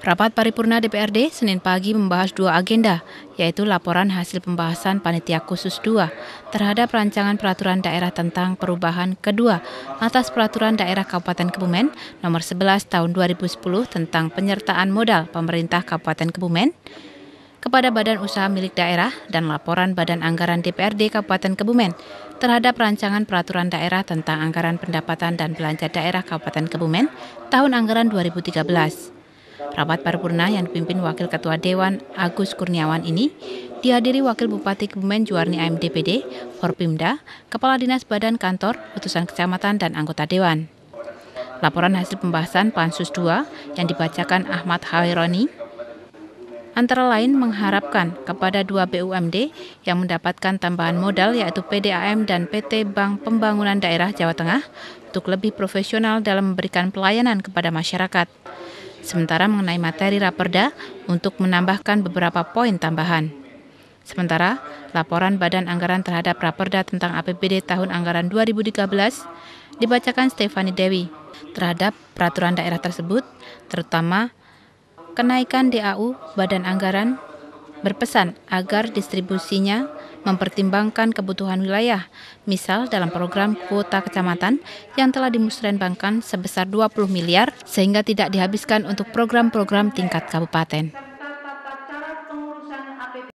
Rapat paripurna DPRD Senin pagi membahas dua agenda, yaitu laporan hasil pembahasan Panitia Khusus 2 terhadap rancangan peraturan daerah tentang perubahan kedua atas peraturan daerah Kabupaten Kebumen nomor 11 tahun 2010 tentang penyertaan modal pemerintah Kabupaten Kebumen kepada Badan Usaha Milik Daerah dan laporan Badan Anggaran DPRD Kabupaten Kebumen terhadap rancangan peraturan daerah tentang anggaran pendapatan dan belanja daerah Kabupaten Kebumen tahun anggaran 2013. Rapat paripurna yang dipimpin Wakil Ketua Dewan Agus Kurniawan ini dihadiri Wakil Bupati Kebumen Juwarni AMDPD, Forpimda, Kepala Dinas Badan Kantor, utusan kecamatan dan anggota dewan. Laporan hasil pembahasan Pansus II yang dibacakan Ahmad Haironi antara lain mengharapkan kepada dua BUMD yang mendapatkan tambahan modal yaitu PDAM dan PT Bank Pembangunan Daerah Jawa Tengah untuk lebih profesional dalam memberikan pelayanan kepada masyarakat. Sementara mengenai materi raperda untuk menambahkan beberapa poin tambahan. Sementara, laporan Badan Anggaran terhadap Raperda tentang APBD tahun anggaran 2013 dibacakan Stefani Dewi terhadap peraturan daerah tersebut, terutama kenaikan DAU Badan Anggaran berpesan agar distribusinya mempertimbangkan kebutuhan wilayah, misal dalam program kuota kecamatan yang telah dimusrenbangkan sebesar 20 miliar sehingga tidak dihabiskan untuk program-program tingkat kabupaten.